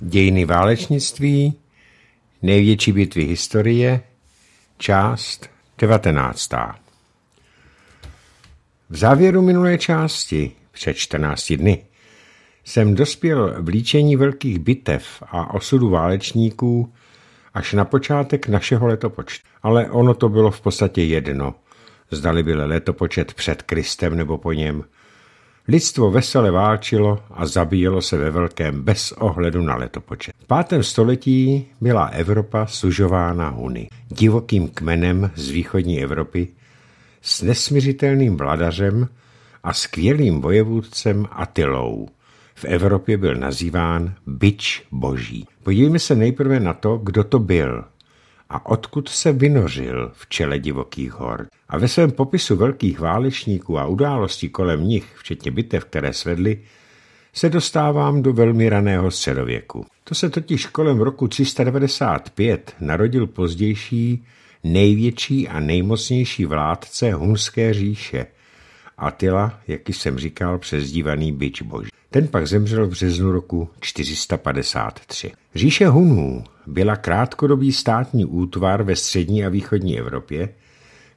Dějiny válečnictví, největší bitvy historie, část 19. V závěru minulé části, před 14 dny, jsem dospěl v líčení velkých bitev a osudu válečníků až na počátek našeho letopočtu. Ale ono to bylo v podstatě jedno, zdali byl letopočet před Kristem nebo po něm – Lidstvo vesele válčilo a zabíjelo se ve velkém bez ohledu na letopočet. V pátém století byla Evropa sužována Huny, divokým kmenem z východní Evropy, s nesmířitelným vladařem a skvělým vojevůdcem Atilou. V Evropě byl nazýván byč boží. Podívejme se nejprve na to, kdo to byl – a odkud se vynořil v čele divokých hor. A ve svém popisu velkých válečníků a událostí kolem nich, včetně bitev, které svedli, se dostávám do velmi raného středověku. To se totiž kolem roku 395 narodil pozdější největší a nejmocnější vládce Hunské říše, Attila, jak jsem říkal, přezdívaný byč boží. Ten pak zemřel v březnu roku 453. Říše Hunů byla krátkodobý státní útvar ve střední a východní Evropě,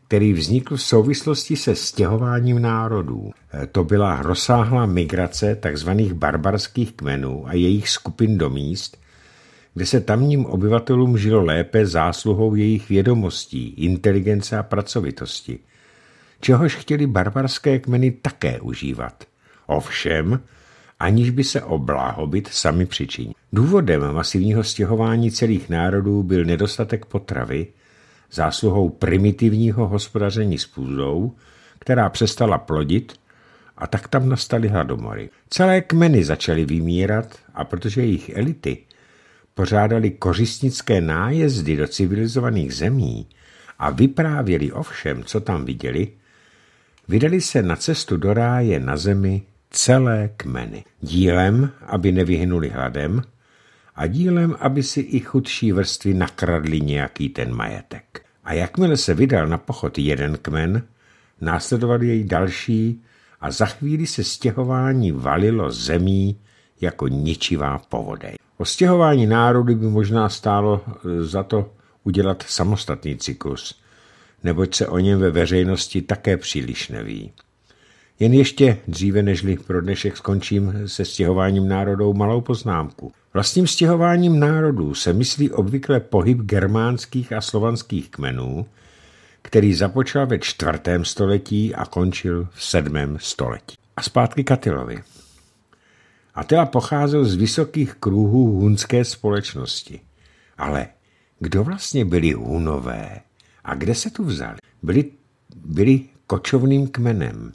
který vznikl v souvislosti se stěhováním národů. E, to byla rozsáhlá migrace tzv. barbarských kmenů a jejich skupin do míst, kde se tamním obyvatelům žilo lépe zásluhou jejich vědomostí, inteligence a pracovitosti, čehož chtěli barbarské kmeny také užívat. Ovšem, aniž by se o blahobyt sami přičinili. Důvodem masivního stěhování celých národů byl nedostatek potravy, zásluhou primitivního hospodaření s půdou, která přestala plodit, a tak tam nastaly hladomory. Celé kmeny začaly vymírat a protože jejich elity pořádali kořistnické nájezdy do civilizovaných zemí a vyprávěli o všem, co tam viděli, vydali se na cestu do ráje na zemi celé kmeny. Dílem, aby nevyhynuli hladem, a dílem, aby si i chudší vrstvy nakradli nějaký ten majetek. A jakmile se vydal na pochod jeden kmen, následoval jej další a za chvíli se stěhování valilo zemí jako ničivá povodeň. O stěhování národy by možná stálo e, za to udělat samostatný cyklus, neboť se o něm ve veřejnosti také příliš neví. Jen ještě dříve, nežli pro dnešek skončím se stěhováním národů, malou poznámku. Vlastním stěhováním národů se myslí obvykle pohyb germánských a slovanských kmenů, který započal ve čtvrtém století a končil v sedmém století. A zpátky Katilovi. Atila pocházel z vysokých kruhů hunské společnosti. Ale kdo vlastně byli hunové a kde se tu vzali? Byli, byli kočovným kmenem.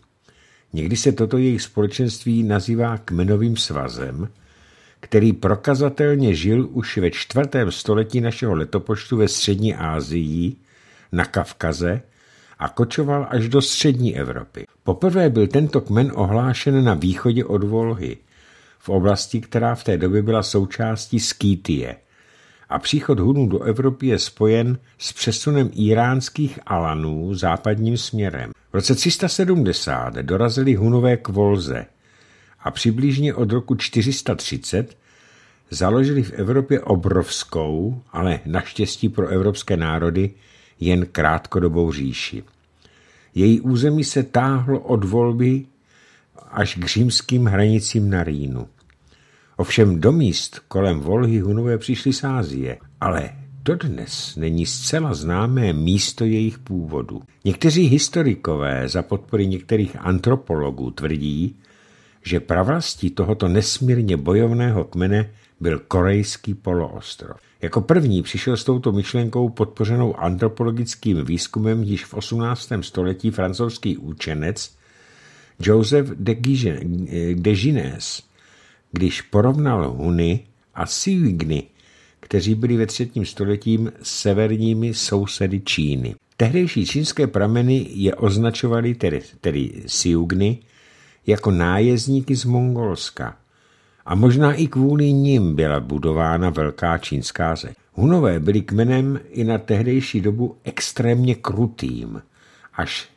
Někdy se toto jejich společenství nazývá kmenovým svazem, který prokazatelně žil už ve čtvrtém století našeho letopočtu ve střední Asii, na Kavkaze a kočoval až do střední Evropy. Poprvé byl tento kmen ohlášen na východě od Volhy, v oblasti, která v té době byla součástí Skýtie – a příchod Hunů do Evropy je spojen s přesunem iránských Alanů západním směrem. V roce 370 dorazili Hunové k Volze a přibližně od roku 430 založili v Evropě obrovskou, ale naštěstí pro evropské národy jen krátkodobou říši. Její území se táhlo od volby až k římským hranicím na Rýnu. Ovšem do míst kolem Volhy Hunové přišli z Ázie, ale dodnes není zcela známé místo jejich původu. Někteří historikové za podpory některých antropologů tvrdí, že pravlastí tohoto nesmírně bojovného kmene byl korejský poloostrov. Jako první přišel s touto myšlenkou podpořenou antropologickým výzkumem již v 18. století francouzský účenec Joseph de eh, Gines, když porovnal Huny a Siuigny, kteří byli ve třetím stoletím severními sousedy Číny. Tehdejší čínské prameny je označovaly, tedy, tedy Siugny, jako nájezdníky z Mongolska. A možná i kvůli nim byla budována velká čínská ze. Hunové byli kmenem i na tehdejší dobu extrémně krutým, až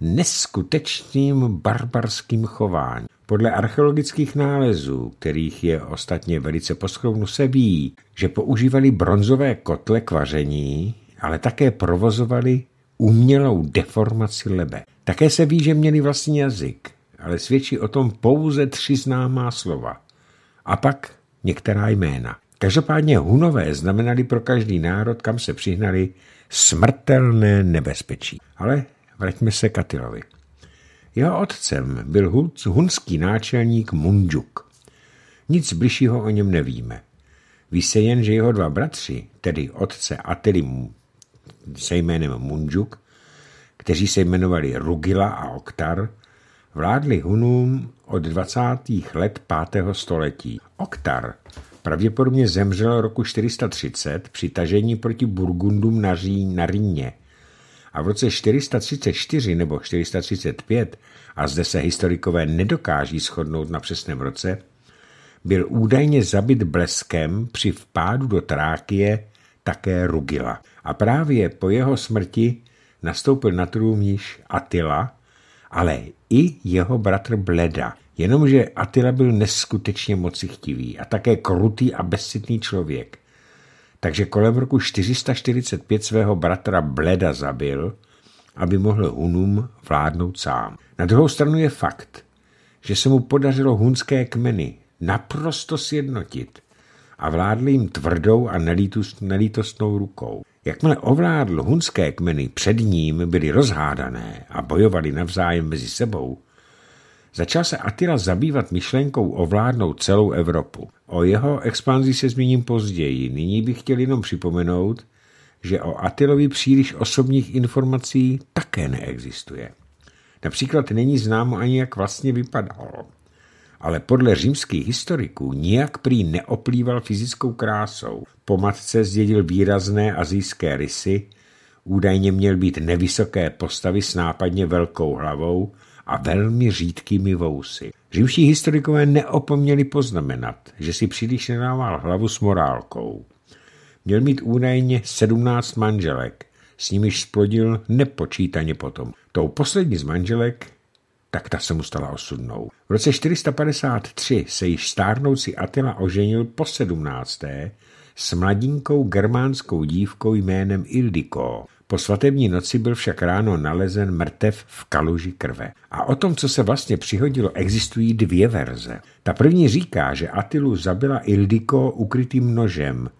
neskutečným barbarským chováním. Podle archeologických nálezů, kterých je ostatně velice poskrovnu, se ví, že používali bronzové kotle k vaření, ale také provozovali umělou deformaci lebe. Také se ví, že měli vlastní jazyk, ale svědčí o tom pouze tři známá slova. A pak některá jména. Každopádně Hunové znamenali pro každý národ, kam se přihnali, smrtelné nebezpečí. Ale vraťme se Katilovi. Jeho otcem byl hunský náčelník Mundžuk. Nic bližšího o něm nevíme. Ví se jen, že jeho dva bratři, tedy otce Atili se jménem Mundžuk, kteří se jmenovali Rugila a Oktar, vládli Hunům od 20. let 5. století. Oktar pravděpodobně zemřel roku 430 při tažení proti Burgundům na, Ří, na Rýně – a v roce 434 nebo 435, a zde se historikové nedokáží shodnout na přesném roce, byl údajně zabit bleskem při vpádu do Trákie také Rugila. A právě po jeho smrti nastoupil na trůn již Attila, ale i jeho bratr Bleda. Jenomže Attila byl neskutečně mocichtivý a také krutý a bezcitný člověk takže kolem roku 445 svého bratra Bleda zabil, aby mohl Hunům vládnout sám. Na druhou stranu je fakt, že se mu podařilo hunské kmeny naprosto sjednotit a vládl jim tvrdou a nelítost, nelítostnou rukou. Jakmile ovládl hunské kmeny, před ním byly rozhádané a bojovali navzájem mezi sebou, začal se Attila zabývat myšlenkou ovládnout celou Evropu. O jeho expanzi se zmíním později, nyní bych chtěl jenom připomenout, že o Attilovi příliš osobních informací také neexistuje. Například není známo ani, jak vlastně vypadal. Ale podle římských historiků nijak prý neoplýval fyzickou krásou. Po matce zdědil výrazné azijské rysy, údajně měl být nevysoké postavy s nápadně velkou hlavou, a velmi řídkými vousy. Římští historikové neopomněli poznamenat, že si příliš nedával hlavu s morálkou. Měl mít údajně 17 manželek, s nimiž splodil nepočítaně potom. Tou poslední z manželek tak ta se mu stala osudnou. V roce 453 se již stárnoucí Atila oženil po 17. s mladinkou germánskou dívkou jménem Ildiko. Po svatební noci byl však ráno nalezen mrtev v kaluži krve. A o tom, co se vlastně přihodilo, existují dvě verze. Ta první říká, že Atilu zabila Ildiko ukrytým nožem,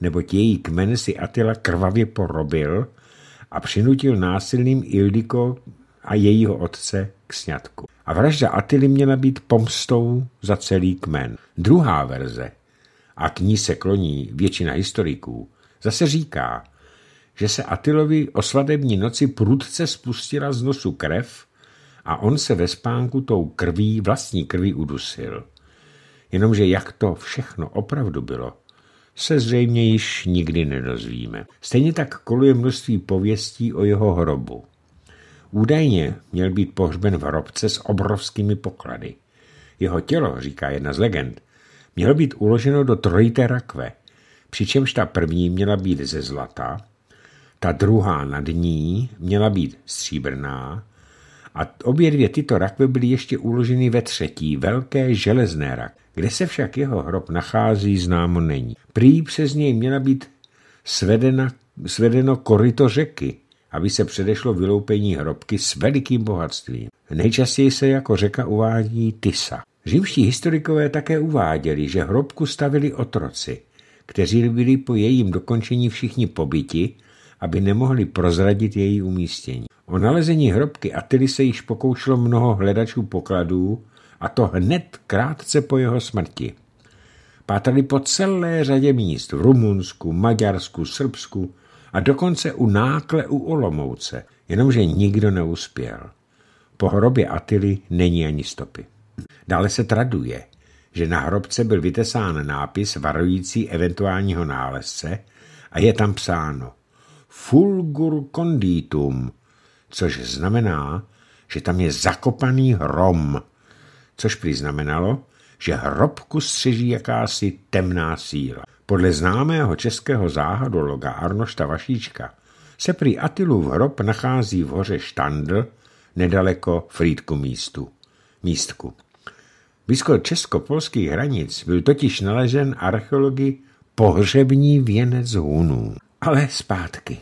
neboť její kmen si Atila krvavě porobil a přinutil násilným Ildiko a jejího otce k sňatku. A vražda Atily měla být pomstou za celý kmen. Druhá verze, a k ní se kloní většina historiků, zase říká, že se Atilovi o svadební noci prudce spustila z nosu krev a on se ve spánku tou krví, vlastní krví udusil. Jenomže jak to všechno opravdu bylo, se zřejmě již nikdy nedozvíme. Stejně tak koluje množství pověstí o jeho hrobu. Údajně měl být pohřben v hrobce s obrovskými poklady. Jeho tělo, říká jedna z legend, mělo být uloženo do trojité rakve, přičemž ta první měla být ze zlata ta druhá nad ní měla být stříbrná a obě dvě tyto rakve byly ještě uloženy ve třetí, velké železné rak. Kde se však jeho hrob nachází, známo není. Prý přes něj měla být svedena, svedeno korito řeky, aby se předešlo vyloupení hrobky s velikým bohatstvím. Nejčastěji se jako řeka uvádí Tisa. Živší historikové také uváděli, že hrobku stavili otroci, kteří byli po jejím dokončení všichni pobyti, aby nemohli prozradit její umístění. O nalezení hrobky Atily se již pokoušelo mnoho hledačů pokladů, a to hned krátce po jeho smrti. Pátrali po celé řadě míst v Rumunsku, Maďarsku, Srbsku a dokonce u nákle u Olomouce, jenomže nikdo neuspěl. Po hrobě Atily není ani stopy. Dále se traduje, že na hrobce byl vytesán nápis varující eventuálního nálezce a je tam psáno fulgur conditum, což znamená, že tam je zakopaný hrom, což přiznamenalo, že hrobku střeží jakási temná síla. Podle známého českého záhadologa Arnošta Vašíčka se prý Atilův hrob nachází v hoře Štandl, nedaleko Frýdku místu. místku. Blízko česko-polských hranic byl totiž nalezen archeologi pohřební věnec Hunů. Ale zpátky.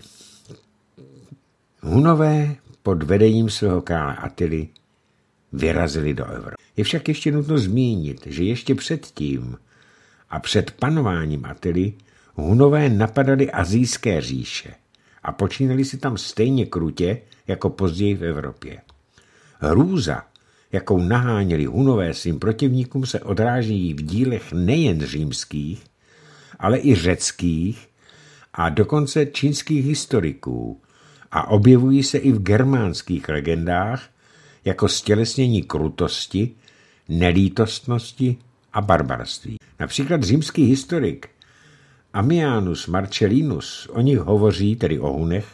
Hunové pod vedením svého krále Atily vyrazili do Evropy. Je však ještě nutno zmínit, že ještě předtím a před panováním Atily Hunové napadali azijské říše a počínali si tam stejně krutě, jako později v Evropě. Hrůza, jakou naháněli Hunové svým protivníkům, se odráží v dílech nejen římských, ale i řeckých a dokonce čínských historiků, a objevují se i v germánských legendách jako stělesnění krutosti, nelítostnosti a barbarství. Například římský historik Amianus Marcellinus o nich hovoří, tedy o Hunech,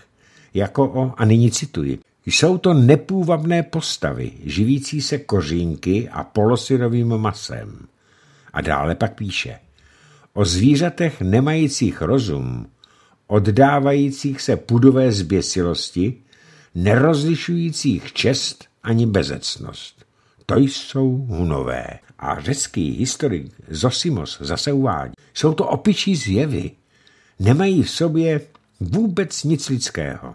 jako o, a nyní cituji, jsou to nepůvabné postavy, živící se kořínky a polosyrovým masem. A dále pak píše, o zvířatech nemajících rozum oddávajících se pudové zběsilosti, nerozlišujících čest ani bezecnost. To jsou hunové. A řecký historik Zosimos zase uvádí, jsou to opičí zjevy. Nemají v sobě vůbec nic lidského.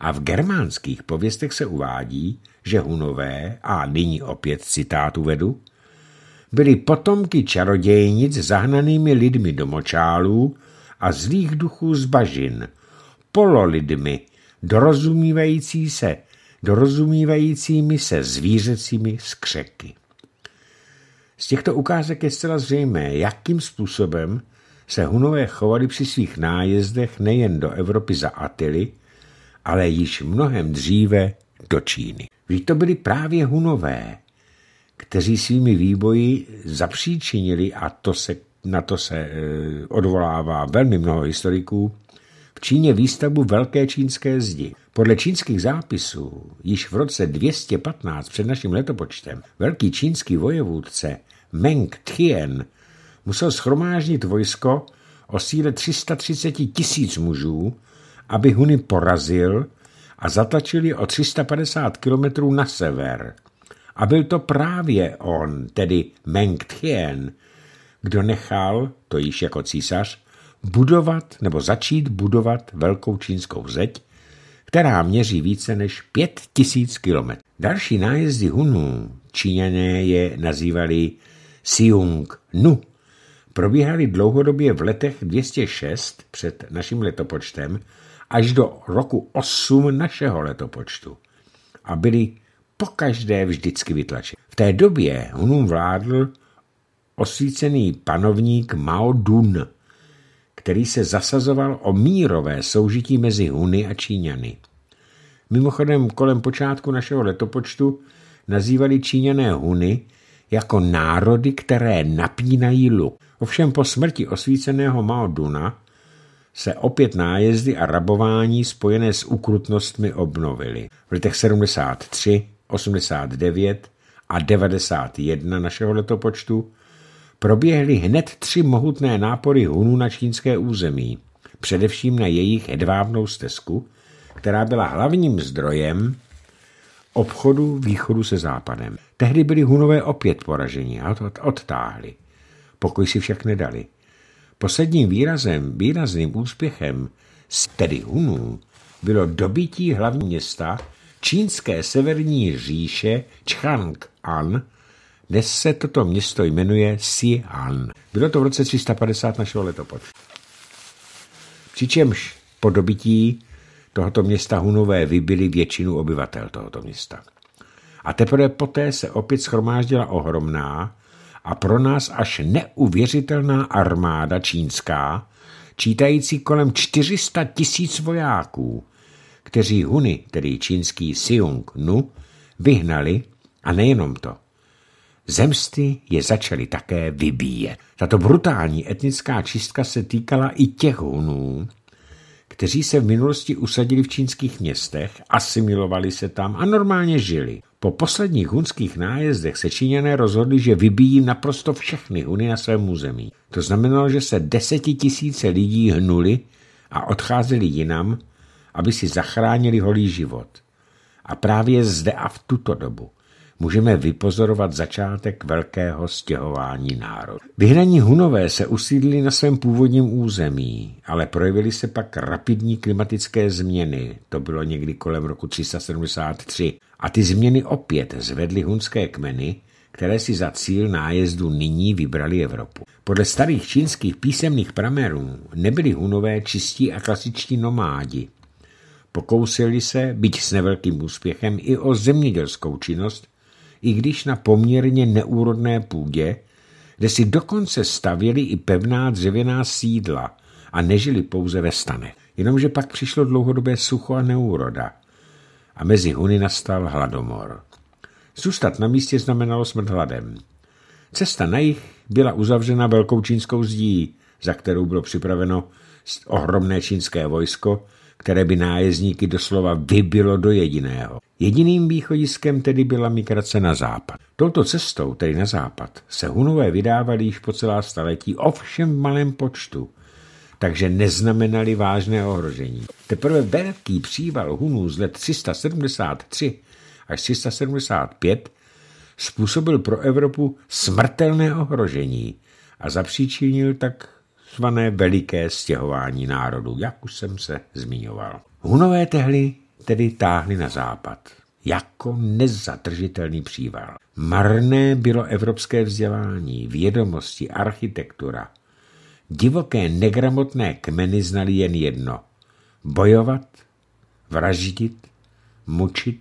A v germánských pověstech se uvádí, že hunové, a nyní opět citát uvedu, byli potomky čarodějnic zahnanými lidmi do močálů, a zlých duchů z bažin, pololidmi, dorozumívající se, dorozumívajícími se zvířecími skřeky. Z těchto ukázek je zcela zřejmé, jakým způsobem se Hunové chovali při svých nájezdech nejen do Evropy za Atily, ale již mnohem dříve do Číny. Vždyť to byli právě Hunové, kteří svými výboji zapříčinili, a to se na to se eh, odvolává velmi mnoho historiků, v Číně výstavbu Velké čínské zdi. Podle čínských zápisů již v roce 215 před naším letopočtem velký čínský vojevůdce Meng Tien musel schromáždit vojsko o síle 330 tisíc mužů, aby Huny porazil a zatačili o 350 kilometrů na sever. A byl to právě on, tedy Meng Tien, kdo nechal, to již jako císař, budovat nebo začít budovat velkou čínskou zeď, která měří více než pět tisíc kilometrů. Další nájezdy Hunů, Číňané je nazývali Siung Nu, probíhaly dlouhodobě v letech 206 před naším letopočtem až do roku 8 našeho letopočtu a byly pokaždé vždycky vytlačeny. V té době Hunům vládl osvícený panovník Mao Dun, který se zasazoval o mírové soužití mezi Huny a Číňany. Mimochodem kolem počátku našeho letopočtu nazývali Číňané Huny jako národy, které napínají luk. Ovšem po smrti osvíceného Mao Duna se opět nájezdy a rabování spojené s ukrutnostmi obnovily. V letech 73, 89 a 91 našeho letopočtu proběhly hned tři mohutné nápory Hunů na čínské území, především na jejich hedvábnou stezku, která byla hlavním zdrojem obchodu východu se západem. Tehdy byli Hunové opět poraženi a odtáhli. Pokoj si však nedali. Posledním výrazem, výrazným úspěchem, z tedy Hunů, bylo dobytí hlavního města čínské severní říše Chang'an. Dnes se toto město jmenuje Sihan. Bylo to v roce 350 našeho letopočtu. Přičemž po dobití tohoto města Hunové vybili většinu obyvatel tohoto města. A teprve poté se opět schromáždila ohromná a pro nás až neuvěřitelná armáda čínská, čítající kolem 400 tisíc vojáků, kteří Huny, tedy čínský Siung Nu, vyhnali a nejenom to – Zemsty je začaly také vybíjet. Tato brutální etnická čistka se týkala i těch hunů, kteří se v minulosti usadili v čínských městech, asimilovali se tam a normálně žili. Po posledních hunských nájezdech se Číňané rozhodli, že vybíjí naprosto všechny huny na svém území. To znamenalo, že se desetitisíce lidí hnuli a odcházeli jinam, aby si zachránili holý život. A právě zde a v tuto dobu můžeme vypozorovat začátek velkého stěhování národů. Vyhnaní Hunové se usídlili na svém původním území, ale projevily se pak rapidní klimatické změny, to bylo někdy kolem roku 373, a ty změny opět zvedly hunské kmeny, které si za cíl nájezdu nyní vybrali Evropu. Podle starých čínských písemných pramerů nebyli Hunové čistí a klasičtí nomádi. Pokousili se, byť s nevelkým úspěchem, i o zemědělskou činnost, i když na poměrně neúrodné půdě, kde si dokonce stavěli i pevná dřevěná sídla a nežili pouze ve stane. Jenomže pak přišlo dlouhodobé sucho a neúroda a mezi Huny nastal hladomor. Zůstat na místě znamenalo smrt hladem. Cesta na jich byla uzavřena velkou čínskou zdí, za kterou bylo připraveno ohromné čínské vojsko, které by nájezdníky doslova vybilo do jediného. Jediným východiskem tedy byla migrace na západ. Touto cestou, tedy na západ, se Hunové vydávali již po celá staletí, ovšem v malém počtu, takže neznamenali vážné ohrožení. Teprve velký příval Hunů z let 373 až 375 způsobil pro Evropu smrtelné ohrožení a zapříčinil tak zvané veliké stěhování národů, jak už jsem se zmiňoval. Hunové tehly tedy táhly na západ. Jako nezadržitelný příval. Marné bylo evropské vzdělání, vědomosti, architektura. Divoké negramotné kmeny znali jen jedno. Bojovat, vraždit, mučit,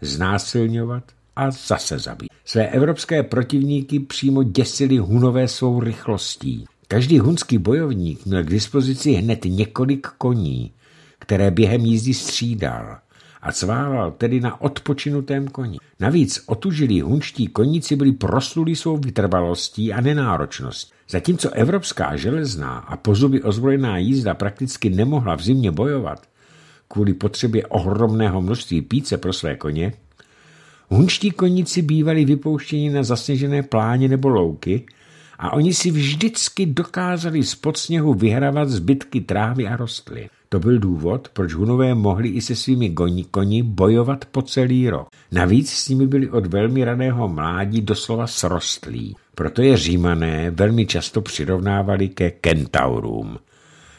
znásilňovat a zase zabít. Své evropské protivníky přímo děsili hunové svou rychlostí. Každý hunský bojovník měl k dispozici hned několik koní, které během jízdy střídal a cválal tedy na odpočinutém koni. Navíc otužilí hunští koníci byli proslulí svou vytrvalostí a nenáročností. Zatímco evropská železná a pozuby ozbrojená jízda prakticky nemohla v zimě bojovat, kvůli potřebě ohromného množství píce pro své koně, hunští koníci bývali vypouštěni na zasněžené pláně nebo louky a oni si vždycky dokázali z podsněhu vyhravat zbytky trávy a rostlin. To byl důvod, proč Hunové mohli i se svými koni bojovat po celý rok. Navíc s nimi byli od velmi raného mládí doslova srostlí. Proto je římané velmi často přirovnávali ke kentaurům.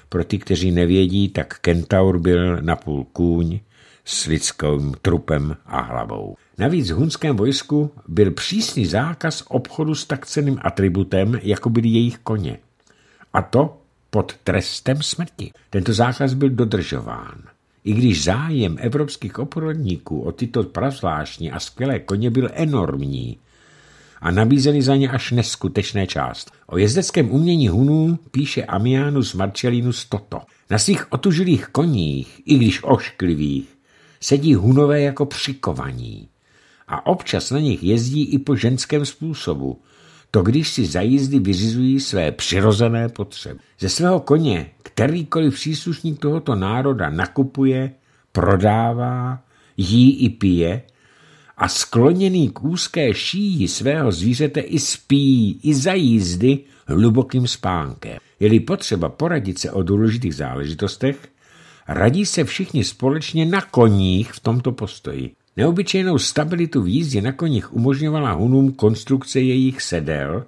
Pro ty, kteří nevědí, tak kentaur byl napůl kůň s lidským trupem a hlavou. Navíc v hunském vojsku byl přísný zákaz obchodu s takceným atributem, jako byly jejich koně. A to pod trestem smrti. Tento zákaz byl dodržován. I když zájem evropských obchodníků o tyto prazvláštní a skvělé koně byl enormní a nabízeny za ně až neskutečné část. O jezdeckém umění Hunů píše Amianus Marcellinus toto. Na svých otužilých koních, i když ošklivých, sedí Hunové jako přikovaní a občas na nich jezdí i po ženském způsobu – to když si za jízdy vyřizují své přirozené potřeby. Ze svého koně kterýkoliv příslušník tohoto národa nakupuje, prodává, jí i pije a skloněný k úzké šíji svého zvířete i spí, i za jízdy hlubokým spánkem. Je-li potřeba poradit se o důležitých záležitostech, radí se všichni společně na koních v tomto postoji. Neobyčejnou stabilitu v jízdě na koních umožňovala Hunům konstrukce jejich sedel,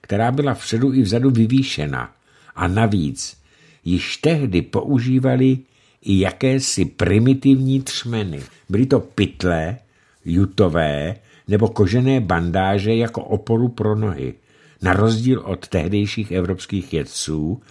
která byla vředu i vzadu vyvýšena. A navíc již tehdy používali i jakési primitivní třmeny. Byly to pytle, jutové nebo kožené bandáže jako oporu pro nohy, na rozdíl od tehdejších evropských jedců,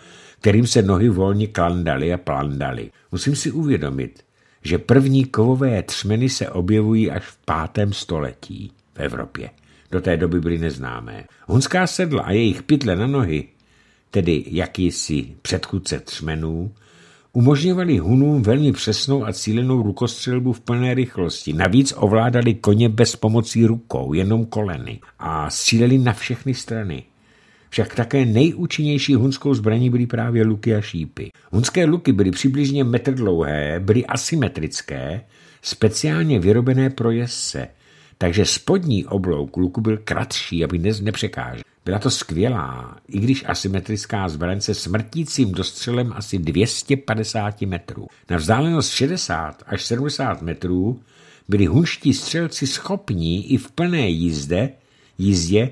kterým se nohy volně klandaly a plandaly. Musím si uvědomit, že první kovové třmeny se objevují až v pátém století v Evropě. Do té doby byly neznámé. Hunská sedla a jejich pytle na nohy, tedy jakýsi předchůdce třmenů, umožňovali Hunům velmi přesnou a cílenou rukostřelbu v plné rychlosti. Navíc ovládali koně bez pomocí rukou, jenom koleny a stříleli na všechny strany. Však také nejúčinnější hunskou zbraní byly právě luky a šípy. Hunské luky byly přibližně metr dlouhé, byly asymetrické, speciálně vyrobené pro jezdce, takže spodní oblouk luku byl kratší, aby dnes nepřekážel. Byla to skvělá, i když asymetrická zbraň se smrtícím dostřelem asi 250 metrů. Na vzdálenost 60 až 70 metrů byli hunští střelci schopní i v plné jízde, jízdě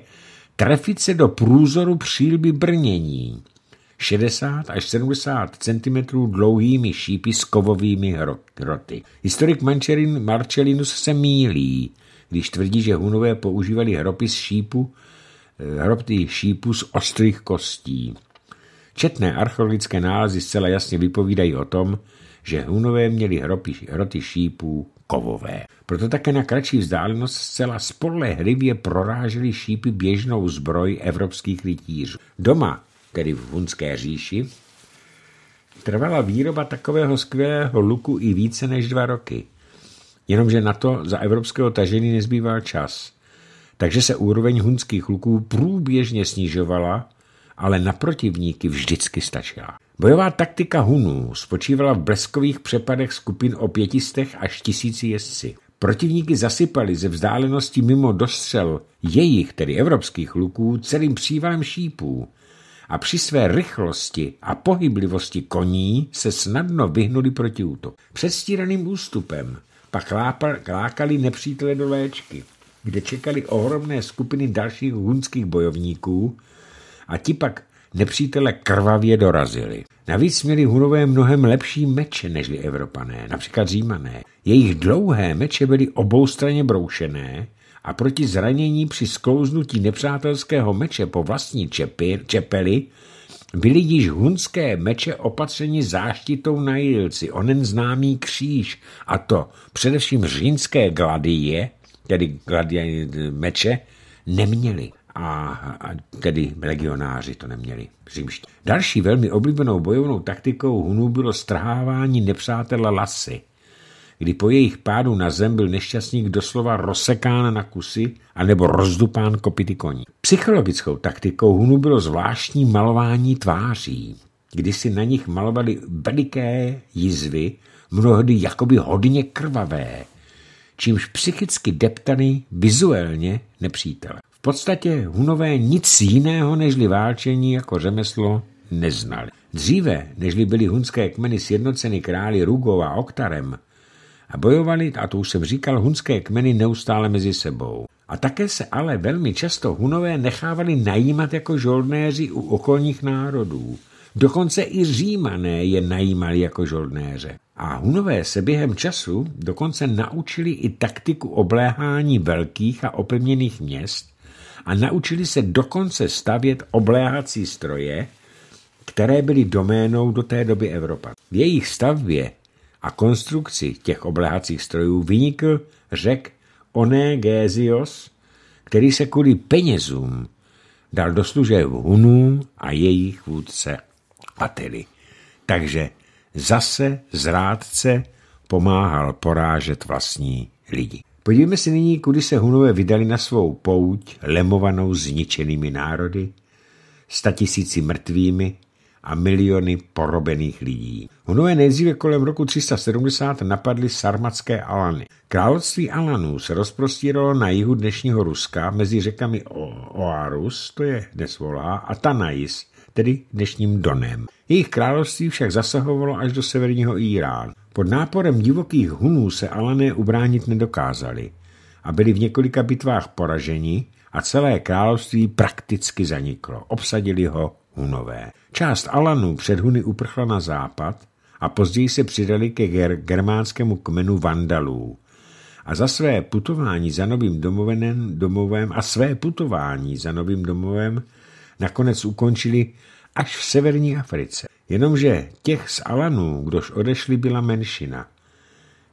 trefit se do průzoru přílby brnění 60 až 70 cm dlouhými šípy s kovovými hroty. Historik Mančerin Marcellinus se mílí, když tvrdí, že Hunové používali hropy z šípu, eh, hropty šípu z ostrých kostí. Četné archeologické nálezy zcela jasně vypovídají o tom, že Hunové měli hropy, hroty šípů kovové. Proto také na kratší vzdálenost zcela spolehlivě prorážely šípy běžnou zbroj evropských rytířů. Doma, tedy v Hunské říši, trvala výroba takového skvělého luku i více než dva roky. Jenomže na to za evropského tažení nezbýval čas. Takže se úroveň hunských luků průběžně snižovala, ale na protivníky vždycky stačila. Bojová taktika Hunů spočívala v bleskových přepadech skupin o pětistech až tisíci jezdci. Protivníky zasypali ze vzdálenosti mimo dostřel jejich, tedy evropských luků, celým přívalem šípů a při své rychlosti a pohyblivosti koní se snadno vyhnuli proti útok. Předstíraným ústupem pak lápal, klákali nepřítele do léčky, kde čekali ohromné skupiny dalších hunských bojovníků a ti pak nepřítele krvavě dorazili. Navíc měli Hunové mnohem lepší meče než Evropané, například Římané. Jejich dlouhé meče byly oboustranně broušené a proti zranění při sklouznutí nepřátelského meče po vlastní čepi, čepeli byly již hunské meče opatřeni záštitou na jilci, onen známý kříž, a to především římské gladie, tedy gladie meče, neměli a, a tedy legionáři to neměli římští. Další velmi oblíbenou bojovnou taktikou Hunů bylo strhávání nepřátela lasy, kdy po jejich pádu na zem byl nešťastník doslova rozsekán na kusy anebo rozdupán kopity koní. Psychologickou taktikou Hunů bylo zvláštní malování tváří, kdy si na nich malovali veliké jizvy, mnohdy jakoby hodně krvavé, čímž psychicky deptaný vizuálně nepřítele podstatě Hunové nic jiného nežli válčení jako řemeslo neznali. Dříve, nežli byly hunské kmeny sjednoceny králi Rugov a Oktarem a bojovali, a to už jsem říkal, hunské kmeny neustále mezi sebou. A také se ale velmi často Hunové nechávali najímat jako žoldnéři u okolních národů. Dokonce i římané je najímali jako žoldnéře. A Hunové se během času dokonce naučili i taktiku obléhání velkých a opevněných měst a naučili se dokonce stavět obléhací stroje, které byly doménou do té doby Evropa. V jejich stavbě a konstrukci těch obléhacích strojů vynikl řek Oné který se kvůli penězům dal do služeb Hunů a jejich vůdce Atily. Takže zase zrádce pomáhal porážet vlastní lidi. Podívejme se nyní, kudy se Hunové vydali na svou pouť, lemovanou zničenými národy, statisíci mrtvými a miliony porobených lidí. Hunové nejdříve kolem roku 370 napadli sarmatské Alany. Království Alanů se rozprostíralo na jihu dnešního Ruska mezi řekami o Oarus, to je dnes volá, a Tanais, tedy dnešním Donem. Jejich království však zasahovalo až do severního Iránu. Pod náporem divokých hunů se Alané ubránit nedokázali a byli v několika bitvách poraženi a celé království prakticky zaniklo. Obsadili ho hunové. Část Alanů před Huny uprchla na západ a později se přidali ke ger- germánskému kmenu Vandalů. A za své putování za novým domovenem, domovem a své putování za novým domovem nakonec ukončili až v severní Africe. Jenomže těch z Alanů, kdož odešli, byla menšina.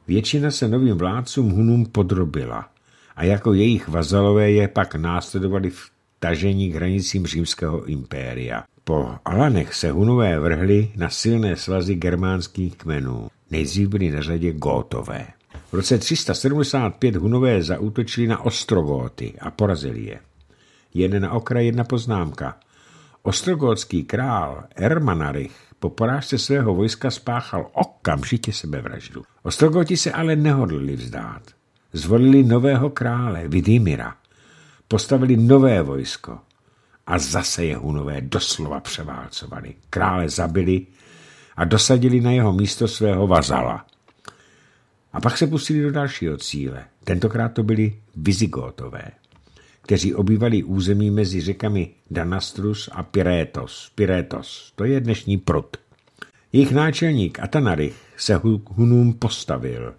Většina se novým vládcům Hunům podrobila a jako jejich vazalové je pak následovali tažení k hranicím římského impéria. Po Alanech se Hunové vrhli na silné svazy germánských kmenů. Nejdřív byli na řadě Gótové. V roce 375 Hunové zaútočili na Ostrogoty a porazili je. Jen na okraj jedna poznámka – Ostrogótský král Ermanarich po porážce svého vojska spáchal okamžitě sebevraždu. Ostrogoti se ale nehodlili vzdát. Zvolili nového krále, Vidimira. Postavili nové vojsko a zase je Hunové doslova převálcovali. Krále zabili a dosadili na jeho místo svého vazala. A pak se pustili do dalšího cíle. Tentokrát to byli Vizigótové kteří obývali území mezi řekami Danastrus a Pirétos. Pirétos, to je dnešní prut. Jejich náčelník Atanarich se Hunům postavil.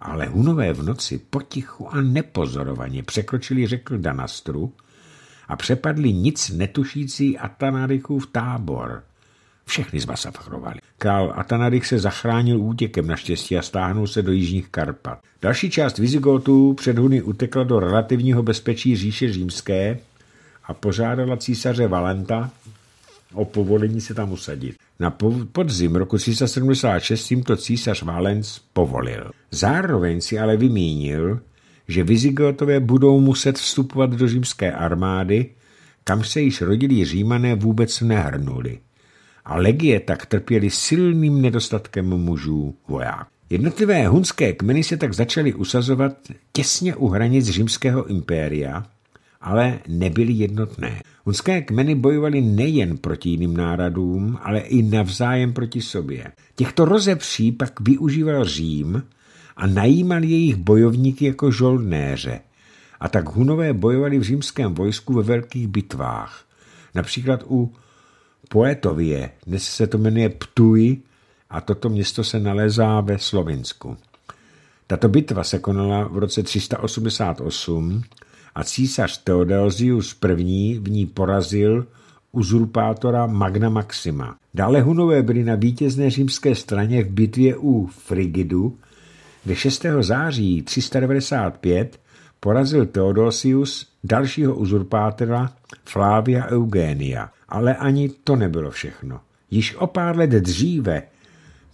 Ale Hunové v noci potichu a nepozorovaně překročili řekl Danastru a přepadli nic netušící Atanarichův tábor – všechny zmasafrovali. Král Atanarik se zachránil útěkem naštěstí a stáhnul se do jižních Karpat. Další část Vizigotů před Huny utekla do relativního bezpečí říše římské a požádala císaře Valenta o povolení se tam usadit. Na podzim roku 376 tímto císař Valens povolil. Zároveň si ale vymínil, že Vizigotové budou muset vstupovat do římské armády, kam se již rodilí římané vůbec nehrnuli a legie tak trpěly silným nedostatkem mužů vojáků. Jednotlivé hunské kmeny se tak začaly usazovat těsně u hranic římského impéria, ale nebyly jednotné. Hunské kmeny bojovaly nejen proti jiným národům, ale i navzájem proti sobě. Těchto rozepří pak využíval Řím a najímal jejich bojovníky jako žoldnéře. A tak Hunové bojovali v římském vojsku ve velkých bitvách, například u Poetovie. Dnes se to jmenuje Ptuj a toto město se nalézá ve Slovinsku. Tato bitva se konala v roce 388 a císař Theodosius I. v ní porazil uzurpátora Magna Maxima. Dále Hunové byli na vítězné římské straně v bitvě u Frigidu, kde 6. září 395 porazil Theodosius dalšího uzurpátora Flávia Eugenia. Ale ani to nebylo všechno. Již o pár let dříve,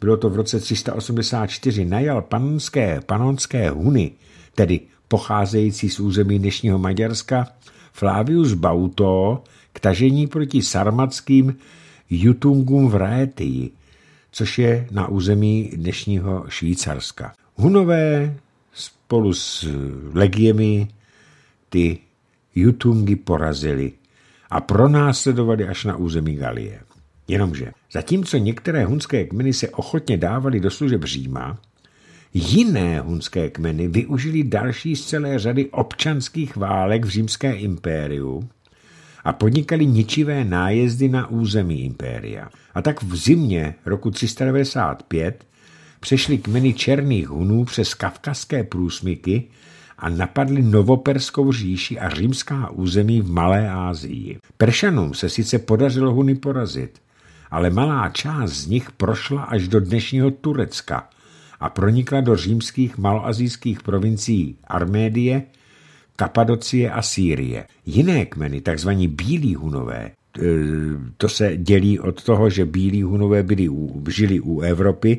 bylo to v roce 384, najal panonské, panonské huny, tedy pocházející z území dnešního Maďarska, Flavius Bauto k tažení proti sarmatským Jutungům v Raetii, což je na území dnešního Švýcarska. Hunové spolu s legiemi ty Jutungy porazili a pronásledovali až na území Galie. Jenomže, zatímco některé hunské kmeny se ochotně dávaly do služeb Říma, jiné hunské kmeny využili další z celé řady občanských válek v římské impériu a podnikali ničivé nájezdy na území impéria. A tak v zimě roku 395 přešli kmeny černých Hunů přes kavkazské průsmyky a napadli Novoperskou říši a římská území v Malé Asii. Peršanům se sice podařilo Huny porazit, ale malá část z nich prošla až do dnešního Turecka a pronikla do římských maloazijských provincií Armédie, Kapadocie a Sýrie. Jiné kmeny, takzvaní bílí hunové, e, to se dělí od toho, že bílí hunové byli, žili u Evropy,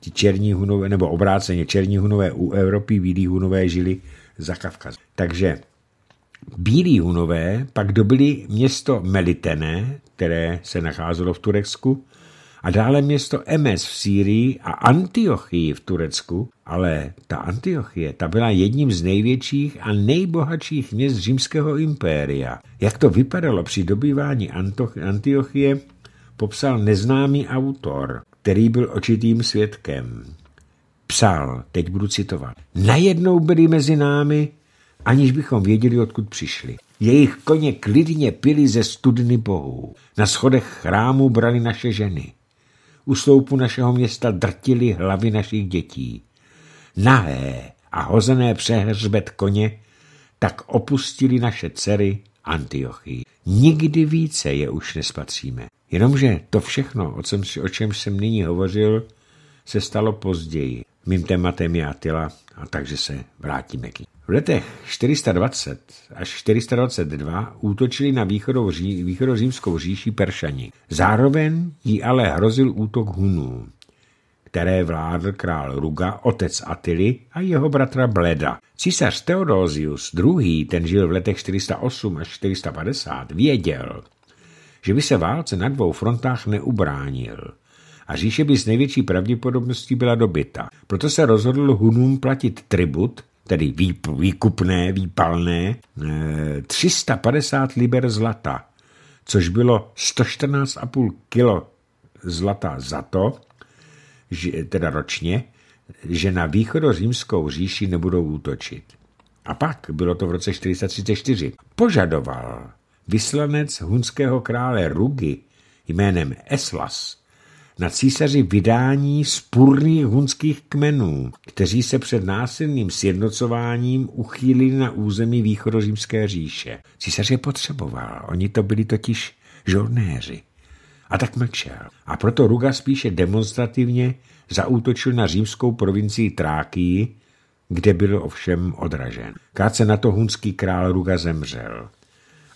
ti černí hunové, nebo obráceně černí hunové u Evropy, bílí hunové žili za Kavkaz. Takže bílí hunové pak dobili město Melitene, které se nacházelo v Turecku, a dále město Emes v Sýrii a Antiochii v Turecku, ale ta Antiochie, ta byla jedním z největších a nejbohatších měst římského impéria. Jak to vypadalo při dobývání Antiochie, popsal neznámý autor, který byl očitým svědkem psal, teď budu citovat, najednou byli mezi námi, aniž bychom věděli, odkud přišli. Jejich koně klidně pili ze studny bohů. Na schodech chrámu brali naše ženy. U sloupu našeho města drtili hlavy našich dětí. Nahé a hozené přehřbet koně, tak opustili naše dcery Antiochy. Nikdy více je už nespatříme. Jenomže to všechno, o, čem, o čem jsem nyní hovořil, se stalo později. Mým tématem je Atila, a takže se vrátíme k ní. V letech 420 až 422 útočili na východoří, východořímskou říši Peršani. Zároveň jí ale hrozil útok Hunů, které vládl král Ruga, otec Atily a jeho bratra Bleda. Císař Theodosius II., ten žil v letech 408 až 450, věděl, že by se válce na dvou frontách neubránil – a říše by s největší pravděpodobností byla dobyta. Proto se rozhodl Hunům platit tribut, tedy výkupné, výpalné, 350 eh, liber zlata, což bylo 114,5 kilo zlata za to, že, teda ročně, že na východořímskou říši nebudou útočit. A pak, bylo to v roce 434, požadoval vyslanec hunského krále Rugy jménem Eslas na císaři vydání spurných hunských kmenů, kteří se před násilným sjednocováním uchýlili na území východořímské říše. Císař je potřeboval, oni to byli totiž žolnéři. A tak mlčel. A proto Ruga spíše demonstrativně zaútočil na římskou provincii Trákii, kde byl ovšem odražen. Krátce na to hunský král Ruga zemřel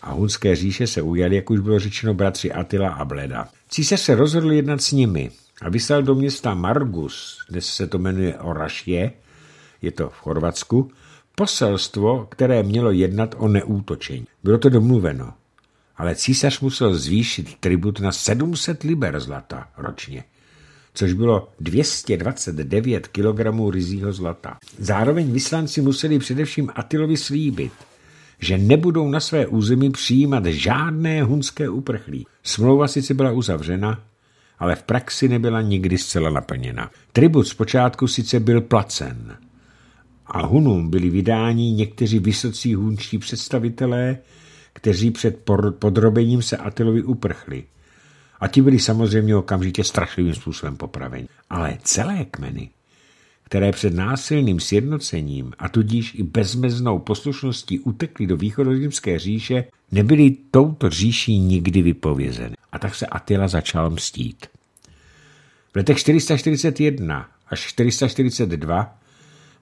a hunské říše se ujali, jak už bylo řečeno, bratři Atila a Bleda. Císař se rozhodl jednat s nimi a vyslal do města Margus, dnes se to jmenuje Orašje, je to v Chorvatsku, poselstvo, které mělo jednat o neútočení. Bylo to domluveno, ale císař musel zvýšit tribut na 700 liber zlata ročně což bylo 229 kg rizího zlata. Zároveň vyslanci museli především Atilovi slíbit, že nebudou na své území přijímat žádné hunské uprchlí. Smlouva sice byla uzavřena, ale v praxi nebyla nikdy zcela naplněna. Tribut zpočátku sice byl placen a Hunům byli vydáni někteří vysocí hunčtí představitelé, kteří před podrobením se Atilovi uprchli. A ti byli samozřejmě okamžitě strašlivým způsobem popraveni. Ale celé kmeny které před násilným sjednocením a tudíž i bezmeznou poslušností utekly do východořímské říše, nebyly touto říší nikdy vypovězeny. A tak se Attila začal mstít. V letech 441 až 442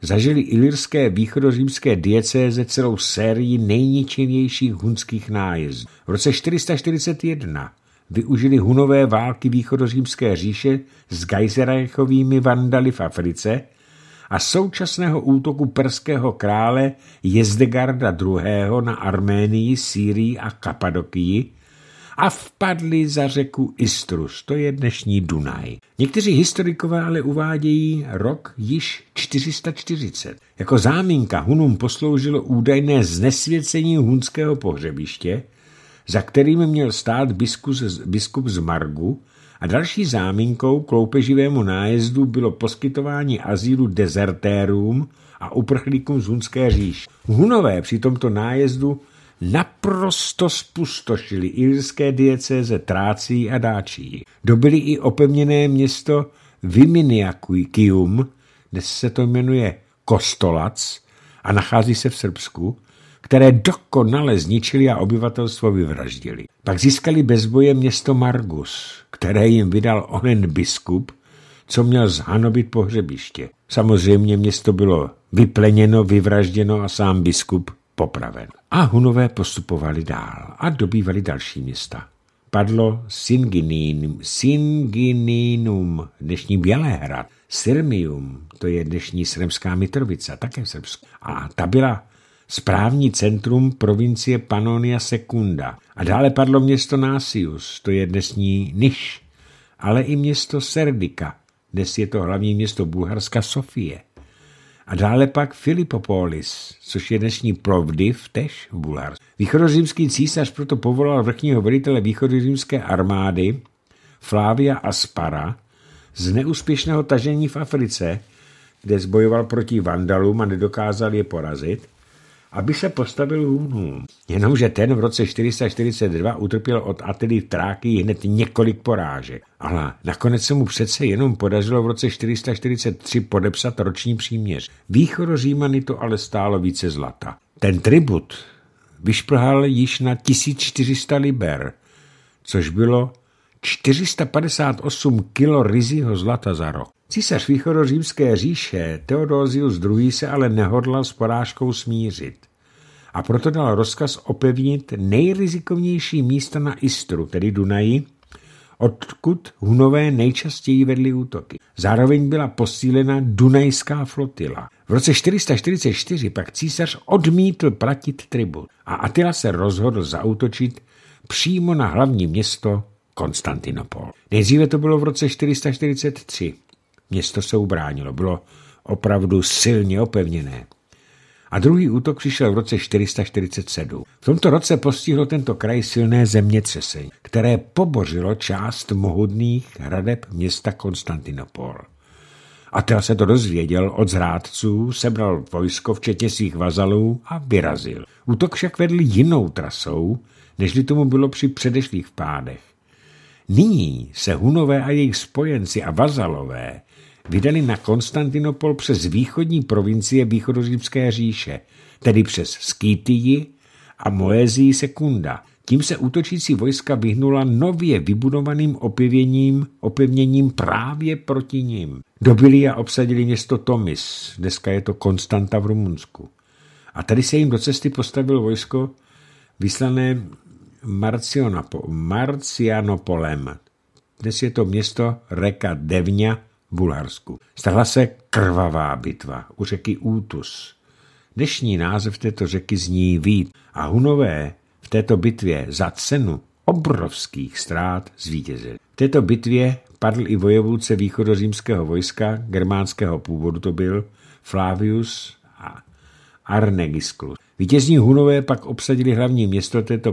zažili ilirské východořímské diecéze celou sérii nejničenějších hunských nájezdů. V roce 441 využili hunové války východořímské říše s gajzerajchovými vandaly v Africe a současného útoku perského krále Jezdegarda II. na Arménii, Sýrii a Kapadokii a vpadli za řeku Istrus, to je dnešní Dunaj. Někteří historikové ale uvádějí rok již 440. Jako záminka Hunům posloužilo údajné znesvěcení hunského pohřebiště, za kterým měl stát biskup z, biskup z Margu, a další záminkou k loupeživému nájezdu bylo poskytování azylu dezertérům a uprchlíkům z Hunské říše. Hunové při tomto nájezdu naprosto spustošili irské diecéze Trácí a Dáčí. Dobili i opevněné město Viminiakium, dnes se to jmenuje Kostolac a nachází se v Srbsku, které dokonale zničili a obyvatelstvo vyvraždili. Pak získali bez boje město Margus, které jim vydal onen biskup, co měl zhanobit pohřebiště. Samozřejmě město bylo vypleněno, vyvražděno a sám biskup popraven. A Hunové postupovali dál a dobývali další města. Padlo Singininum, Singininum, dnešní Bělehrad, Sirmium, to je dnešní Sremská Mitrovica, také v Srbsku. A ta byla správní centrum provincie Panonia Secunda a dále padlo město Násius, to je dnesní Niš, ale i město Serdika, dnes je to hlavní město Bulharska Sofie. A dále pak Filipopolis, což je dnešní Plovdiv, tež v Bulharsku. Východořímský císař proto povolal vrchního velitele východořímské armády Flávia Aspara z neúspěšného tažení v Africe, kde zbojoval proti vandalům a nedokázal je porazit, aby se postavil Hunům. Jenomže ten v roce 442 utrpěl od Atily tráky hned několik porážek. Ale nakonec se mu přece jenom podařilo v roce 443 podepsat roční příměř. Východořímany to ale stálo více zlata. Ten tribut vyšplhal již na 1400 liber, což bylo 458 kilo rizího zlata za rok. Císař východořímské říše Teodosius II. se ale nehodlal s porážkou smířit a proto dal rozkaz opevnit nejrizikovnější místa na Istru, tedy Dunaji, odkud Hunové nejčastěji vedli útoky. Zároveň byla posílena Dunajská flotila. V roce 444 pak císař odmítl platit tribut a Attila se rozhodl zaútočit přímo na hlavní město Konstantinopol. Nejdříve to bylo v roce 443. Město se ubránilo, bylo opravdu silně opevněné. A druhý útok přišel v roce 447. V tomto roce postihlo tento kraj silné zemětřesení, které pobořilo část mohudných hradeb města Konstantinopol. A ten se to dozvěděl od zrádců, sebral vojsko včetně svých vazalů a vyrazil. Útok však vedl jinou trasou, nežli tomu bylo při předešlých pádech. Nyní se Hunové a jejich spojenci a vazalové vydali na Konstantinopol přes východní provincie východořímské říše, tedy přes Skýtyji a Moezii Sekunda. Tím se útočící vojska vyhnula nově vybudovaným opěvěním, opevněním právě proti ním. Dobili a obsadili město Tomis, dneska je to Konstanta v Rumunsku. A tady se jim do cesty postavil vojsko vyslané Marcianopolem. Dnes je to město Reka Devňa Bulharsku. Stala se krvavá bitva u řeky Útus. Dnešní název této řeky zní Vít a Hunové v této bitvě za cenu obrovských ztrát zvítězili. V této bitvě padl i vojevůdce východořímského vojska, germánského původu to byl, Flavius a Arnegisklus. Vítězní Hunové pak obsadili hlavní město této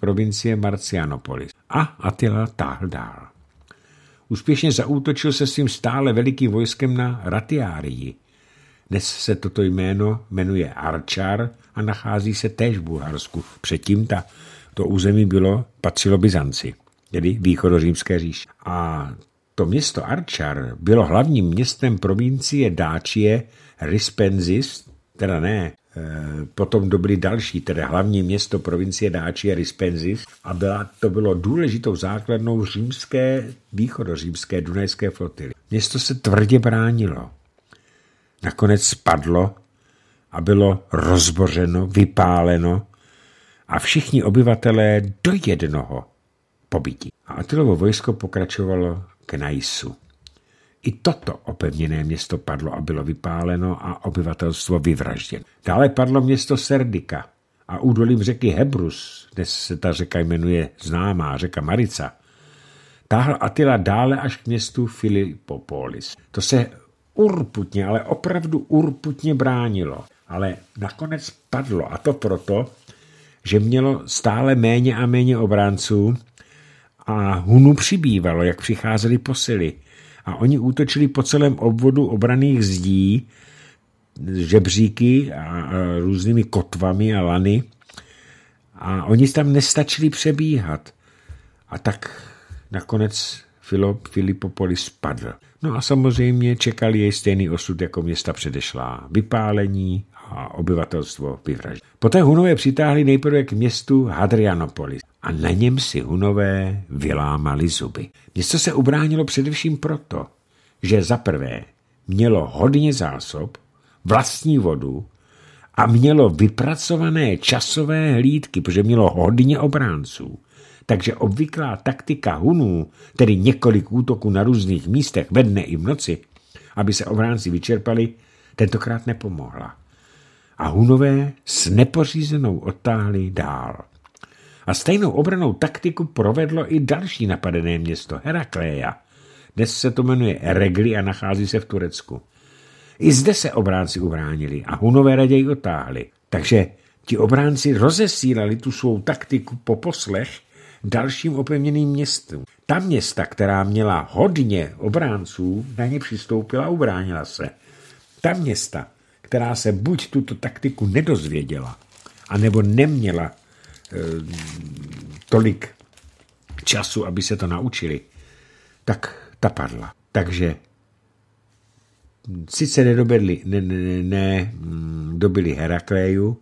provincie Marcianopolis a Attila táhl dál. Úspěšně zaútočil se svým stále velikým vojskem na Ratiárii. Dnes se toto jméno jmenuje Arčar a nachází se též v Bulharsku. Předtím ta, to území bylo, patřilo Byzanci, tedy východořímské říš. A to město Arčar bylo hlavním městem provincie Dáčie Rispenzis, teda ne Potom dobyli další, tedy hlavní město provincie a Rispenzis a byla, to bylo důležitou základnou římské, východořímské dunajské flotily. Město se tvrdě bránilo. Nakonec spadlo a bylo rozbořeno, vypáleno a všichni obyvatelé do jednoho pobytí. A Atilovo vojsko pokračovalo k Najsu. I toto opevněné město padlo a bylo vypáleno a obyvatelstvo vyvražděno. Dále padlo město Serdika a údolím řeky Hebrus, dnes se ta řeka jmenuje známá řeka Marica, táhl Atila dále až k městu Filipopolis. To se urputně, ale opravdu urputně bránilo. Ale nakonec padlo a to proto, že mělo stále méně a méně obránců a Hunu přibývalo, jak přicházely posily – a oni útočili po celém obvodu obraných zdí, žebříky a, a různými kotvami a lany a oni tam nestačili přebíhat. A tak nakonec Filip, Filipopolis spadl. No a samozřejmě čekali jej stejný osud jako města předešlá. Vypálení a obyvatelstvo vyvraždili. Poté Hunové přitáhli nejprve k městu Hadrianopolis a na něm si Hunové vylámali zuby. Město se ubránilo především proto, že za prvé mělo hodně zásob, vlastní vodu a mělo vypracované časové hlídky, protože mělo hodně obránců. Takže obvyklá taktika Hunů, tedy několik útoků na různých místech ve dne i v noci, aby se obránci vyčerpali, tentokrát nepomohla a Hunové s nepořízenou otáhli dál. A stejnou obranou taktiku provedlo i další napadené město Herakléja. Dnes se to jmenuje Eregli a nachází se v Turecku. I zde se obránci ubránili a Hunové raději otáhli. Takže ti obránci rozesílali tu svou taktiku po poslech dalším opevněným městům. Ta města, která měla hodně obránců, na ně přistoupila a ubránila se. Ta města, která se buď tuto taktiku nedozvěděla, anebo neměla e, tolik času, aby se to naučili, tak ta padla. Takže sice nedobili, ne, ne, ne, mm, dobili Herakléju,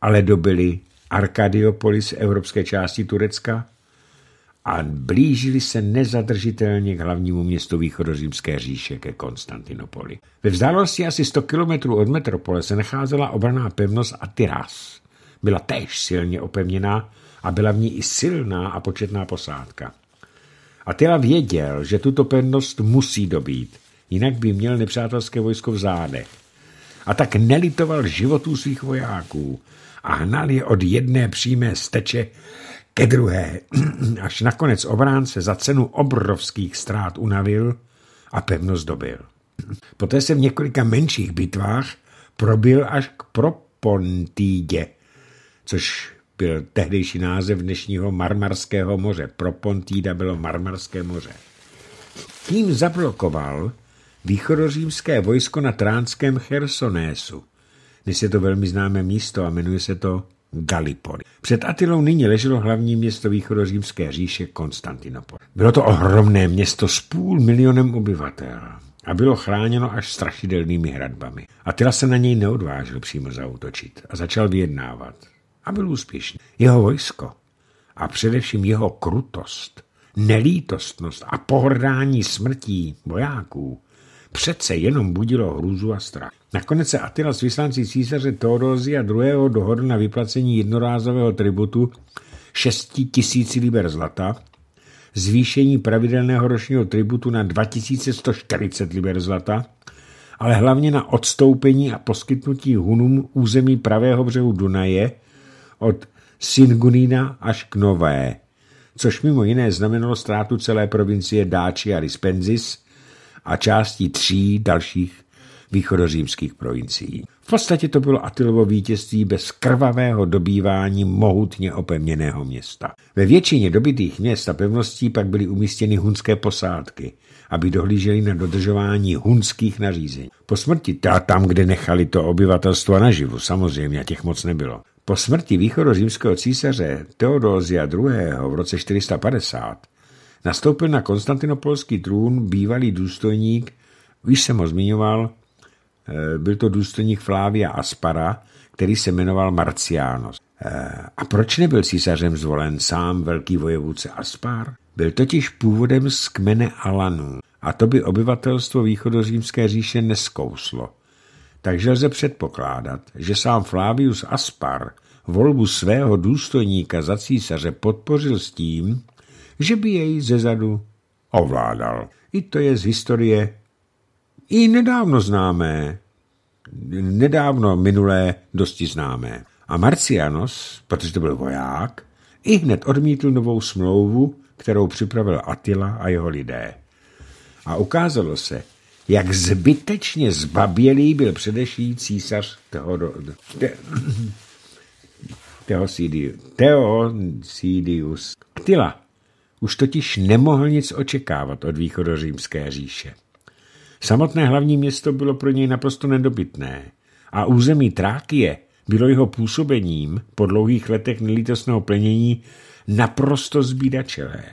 ale dobili Arkadiopolis, evropské části Turecka, a blížili se nezadržitelně k hlavnímu městu východořímské říše ke Konstantinopoli. Ve vzdálenosti asi 100 kilometrů od metropole se nacházela obraná pevnost Atiras. Byla též silně opevněná a byla v ní i silná a početná posádka. Atila věděl, že tuto pevnost musí dobít, jinak by měl nepřátelské vojsko v zádech. A tak nelitoval životů svých vojáků a hnal je od jedné přímé steče ke druhé, až nakonec obránce za cenu obrovských ztrát unavil a pevnost dobil. Poté se v několika menších bitvách probil až k Propontídě, což byl tehdejší název dnešního Marmarského moře. Propontída bylo Marmarské moře. Tím zablokoval východořímské vojsko na tránském Chersonésu. Dnes je to velmi známé místo a jmenuje se to Gallipoli. Před Atilou nyní leželo hlavní město východořímské říše Konstantinopol. Bylo to ohromné město s půl milionem obyvatel a bylo chráněno až strašidelnými hradbami. Atila se na něj neodvážil přímo zautočit a začal vyjednávat. A byl úspěšný. Jeho vojsko a především jeho krutost, nelítostnost a pohrdání smrtí vojáků přece jenom budilo hrůzu a strach. Nakonec se Attila s vyslancí císaře a II. dohodl na vyplacení jednorázového tributu 6 tisíc liber zlata, zvýšení pravidelného ročního tributu na 2140 liber zlata, ale hlavně na odstoupení a poskytnutí Hunům území pravého břehu Dunaje od Singunína až k Nové, což mimo jiné znamenalo ztrátu celé provincie Dáči a Rispenzis a částí tří dalších východořímských provincií. V podstatě to bylo Atilovo vítězství bez krvavého dobývání mohutně opevněného města. Ve většině dobitých měst a pevností pak byly umístěny hunské posádky, aby dohlíželi na dodržování hunských nařízení. Po smrti ta tam, kde nechali to obyvatelstvo naživu, samozřejmě, a těch moc nebylo. Po smrti východořímského císaře Teodózia II. v roce 450 nastoupil na konstantinopolský trůn bývalý důstojník, již jsem ho zmiňoval, Eh, byl to důstojník Flávia Aspara, který se jmenoval Marcianos. Eh, a proč nebyl císařem zvolen sám velký vojevůdce Aspar? Byl totiž původem z kmene Alanů a to by obyvatelstvo východořímské říše neskouslo. Takže lze předpokládat, že sám Flavius Aspar volbu svého důstojníka za císaře podpořil s tím, že by jej zezadu ovládal. I to je z historie i nedávno známé, nedávno minulé dosti známé. A Marcianos, protože to byl voják, i hned odmítl novou smlouvu, kterou připravil Attila a jeho lidé. A ukázalo se, jak zbytečně zbabělý byl předešlý císař toho, te, Teosidius, Teosidius Ktila. Už totiž nemohl nic očekávat od východořímské říše. Samotné hlavní město bylo pro něj naprosto nedobytné a území Trákie bylo jeho působením po dlouhých letech nelítostného plnění naprosto zbídačelé.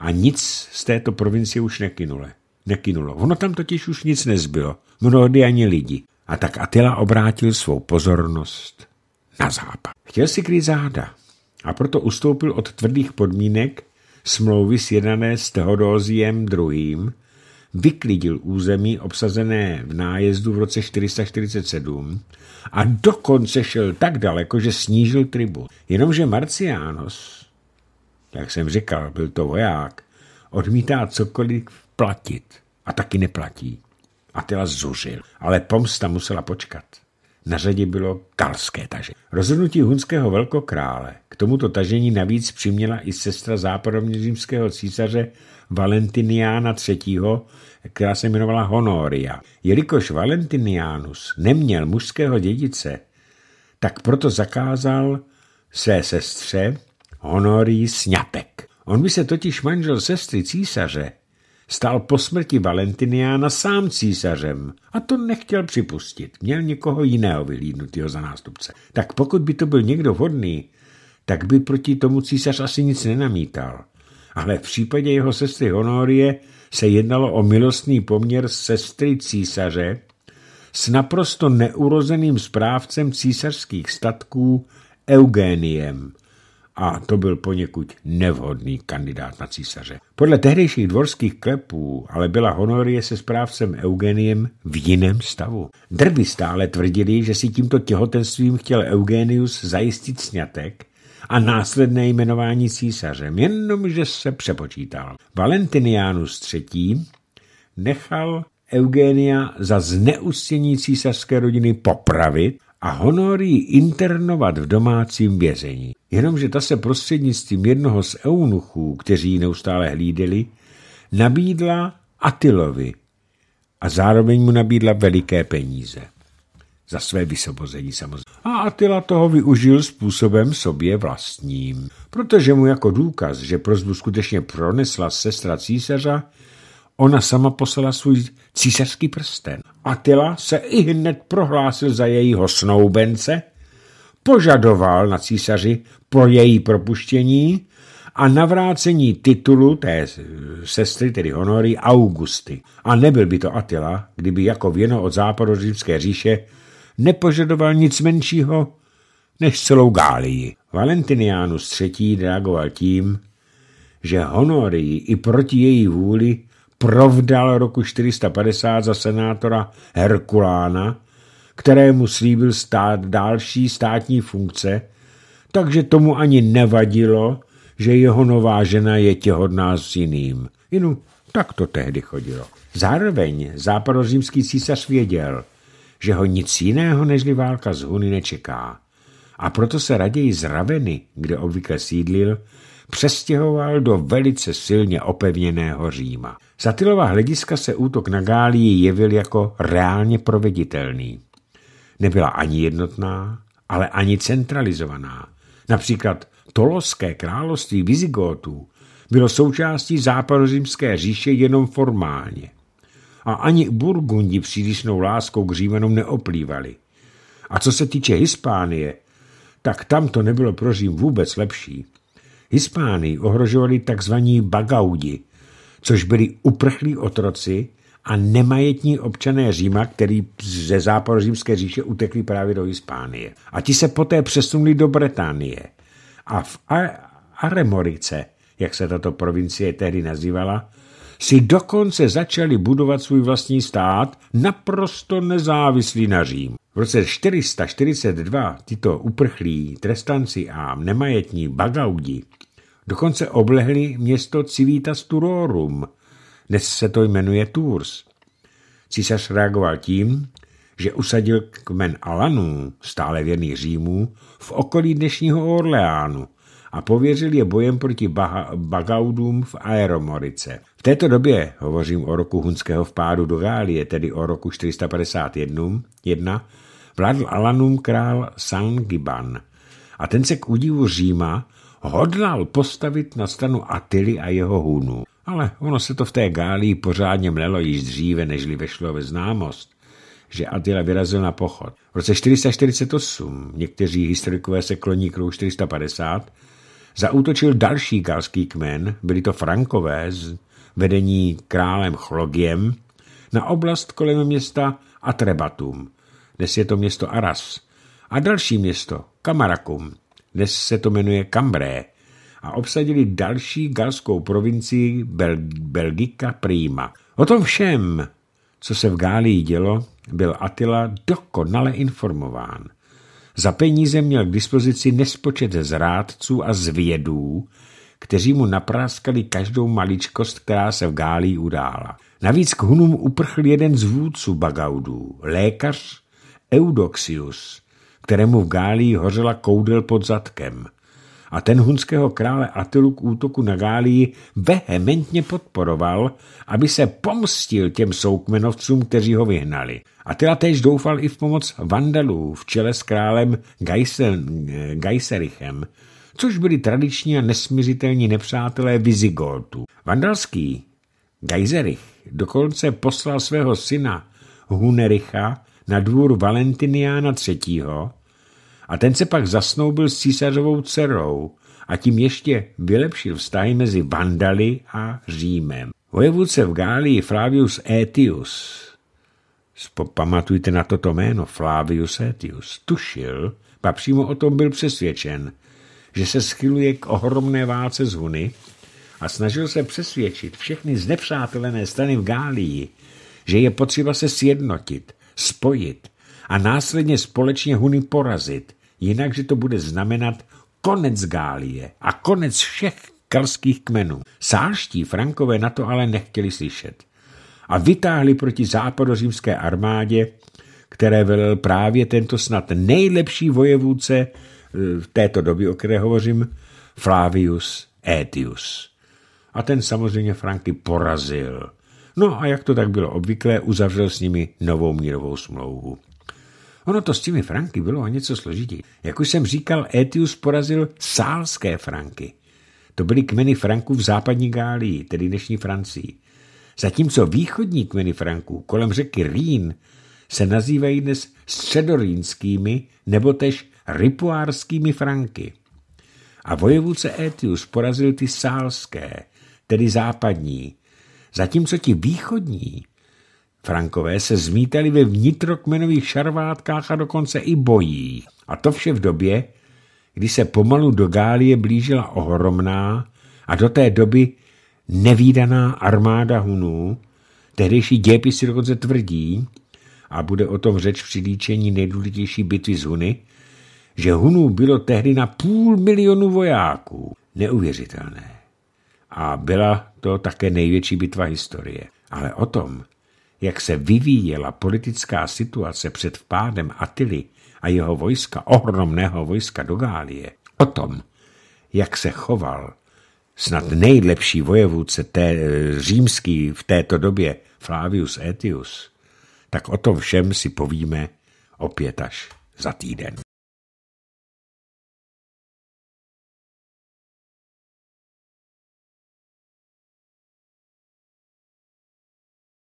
A nic z této provincie už nekynule. nekynulo. Ono tam totiž už nic nezbylo, mnohdy ani lidi. A tak Atila obrátil svou pozornost na západ. Chtěl si kryt záda a proto ustoupil od tvrdých podmínek smlouvy sjednané s Teodóziem II., vyklidil území obsazené v nájezdu v roce 447 a dokonce šel tak daleko, že snížil tribu. Jenomže Marcianos, jak jsem říkal, byl to voják, odmítá cokoliv platit a taky neplatí. Atila zuřil, ale pomsta musela počkat. Na řadě bylo kalské tažení. Rozhodnutí hunského velkokrále k tomuto tažení navíc přiměla i sestra západoměřímského císaře Valentiniana III., která se jmenovala Honoria. Jelikož Valentinianus neměl mužského dědice, tak proto zakázal své sestře Honorii sňatek. On by se totiž manžel sestry císaře Stal po smrti Valentiniána sám císařem a to nechtěl připustit. Měl někoho jiného vyhlídnutého za nástupce. Tak pokud by to byl někdo vhodný, tak by proti tomu císař asi nic nenamítal. Ale v případě jeho sestry Honorie se jednalo o milostný poměr sestry císaře s naprosto neurozeným správcem císařských statků Eugéniem a to byl poněkud nevhodný kandidát na císaře. Podle tehdejších dvorských klepů ale byla Honorie se správcem Eugeniem v jiném stavu. Drby stále tvrdili, že si tímto těhotenstvím chtěl Eugenius zajistit snětek a následné jmenování císařem, jenomže se přepočítal. Valentinianus III. nechal Eugenia za zneustění císařské rodiny popravit a honor ji internovat v domácím vězení. Jenomže ta se prostřednictvím jednoho z eunuchů, kteří ji neustále hlídeli, nabídla Atilovi a zároveň mu nabídla veliké peníze. Za své vysobození samozřejmě. A Atila toho využil způsobem sobě vlastním, protože mu jako důkaz, že prozbu skutečně pronesla sestra císaře, Ona sama poslala svůj císařský prsten. Atila se i hned prohlásil za jejího snoubence, požadoval na císaři po její propuštění a navrácení titulu té sestry, tedy honory Augusty. A nebyl by to Atila, kdyby jako věno od římské říše nepožadoval nic menšího než celou Gálii. Valentinianus III. reagoval tím, že honory i proti její vůli provdal roku 450 za senátora Herkulána, kterému slíbil stát další státní funkce, takže tomu ani nevadilo, že jeho nová žena je těhodná s jiným. Jinu, tak to tehdy chodilo. Zároveň západořímský císař věděl, že ho nic jiného nežli válka z Huny nečeká. A proto se raději z Raveny, kde obvykle sídlil, přestěhoval do velice silně opevněného Říma. Z Atilova hlediska se útok na Gálii jevil jako reálně proveditelný. Nebyla ani jednotná, ale ani centralizovaná. Například Toloské království Vizigótů bylo součástí západořímské říše jenom formálně. A ani Burgundi přílišnou láskou k Římanům neoplývali. A co se týče Hispánie, tak tam to nebylo pro Řím vůbec lepší. Hispánii ohrožovali tzv. bagaudi, což byli uprchlí otroci a nemajetní občané Říma, který ze Římské říše utekli právě do Hispánie. A ti se poté přesunuli do Británie. A v Aremorice, jak se tato provincie tehdy nazývala, si dokonce začali budovat svůj vlastní stát, naprosto nezávislý na Řím. V roce 442 tyto uprchlí, trestanci a nemajetní bagaudi Dokonce oblehli město Civitas Turorum. Dnes se to jmenuje Tours. Císař reagoval tím, že usadil kmen Alanů, stále věrný Římu, v okolí dnešního Orleánu a pověřil je bojem proti Bagaudům v Aeromorice. V této době hovořím o roku hunského vpádu do Gálie, tedy o roku 451, vládl Alanům král Sangiban a ten se k údivu Říma hodlal postavit na stranu Atily a jeho Hunů. Ale ono se to v té Gálii pořádně mlelo již dříve, nežli vešlo ve známost, že Attila vyrazil na pochod. V roce 448, někteří historikové se kloní k 450, zaútočil další galský kmen, byli to Frankové z vedení králem Chlogiem, na oblast kolem města Atrebatum, dnes je to město Aras, a další město Kamarakum, dnes se to jmenuje Cambré, a obsadili další galskou provincii Bel- Belgica Prima. O tom všem, co se v Gálii dělo, byl Attila dokonale informován. Za peníze měl k dispozici nespočet zrádců a zvědů, kteří mu napráskali každou maličkost, která se v Gálii udála. Navíc k Hunům uprchl jeden z vůdců Bagaudů, lékař Eudoxius, kterému v Gálii hořela koudel pod zadkem. A ten hunského krále Atilu k útoku na Gálii vehementně podporoval, aby se pomstil těm soukmenovcům, kteří ho vyhnali. Atila též doufal i v pomoc Vandalů v čele s králem Geisel, Geiserichem, což byli tradiční a nesmizitelní nepřátelé Vizigótu. Vandalský Geiserich dokonce poslal svého syna Hunericha na dvůr Valentiniana III. a ten se pak zasnoubil s císařovou dcerou a tím ještě vylepšil vztahy mezi Vandaly a Římem. Vojevůdce v Gálii Flavius Aetius, pamatujte na toto jméno, Flavius Aetius, tušil, a přímo o tom byl přesvědčen, že se schyluje k ohromné válce z Huny a snažil se přesvědčit všechny znepřátelené strany v Gálii, že je potřeba se sjednotit spojit a následně společně Huny porazit, jinakže to bude znamenat konec Gálie a konec všech kalských kmenů. Sáští Frankové na to ale nechtěli slyšet a vytáhli proti západořímské armádě, které velel právě tento snad nejlepší vojevůdce eh, v této době, o které hovořím, Flavius Aetius. A ten samozřejmě Franky porazil No a jak to tak bylo obvyklé, uzavřel s nimi novou mírovou smlouvu. Ono to s těmi franky bylo o něco složitý. Jak už jsem říkal, Etius porazil sálské franky. To byly kmeny franků v západní Gálii, tedy dnešní Francii. Zatímco východní kmeny franků kolem řeky Rýn se nazývají dnes středorínskými nebo tež ripuárskými franky. A vojevůce Etius porazil ty sálské, tedy západní, zatímco ti východní Frankové se zmítali ve vnitrokmenových šarvátkách a dokonce i bojí. A to vše v době, kdy se pomalu do Gálie blížila ohromná a do té doby nevýdaná armáda Hunů, tehdejší si dokonce tvrdí, a bude o tom řeč při líčení nejdůležitější bitvy z Huny, že Hunů bylo tehdy na půl milionu vojáků. Neuvěřitelné a byla to také největší bitva historie. Ale o tom, jak se vyvíjela politická situace před vpádem Atily a jeho vojska, ohromného vojska do Gálie, o tom, jak se choval snad nejlepší vojevůdce té, e, římský v této době, Flavius Etius, tak o tom všem si povíme opět až za týden.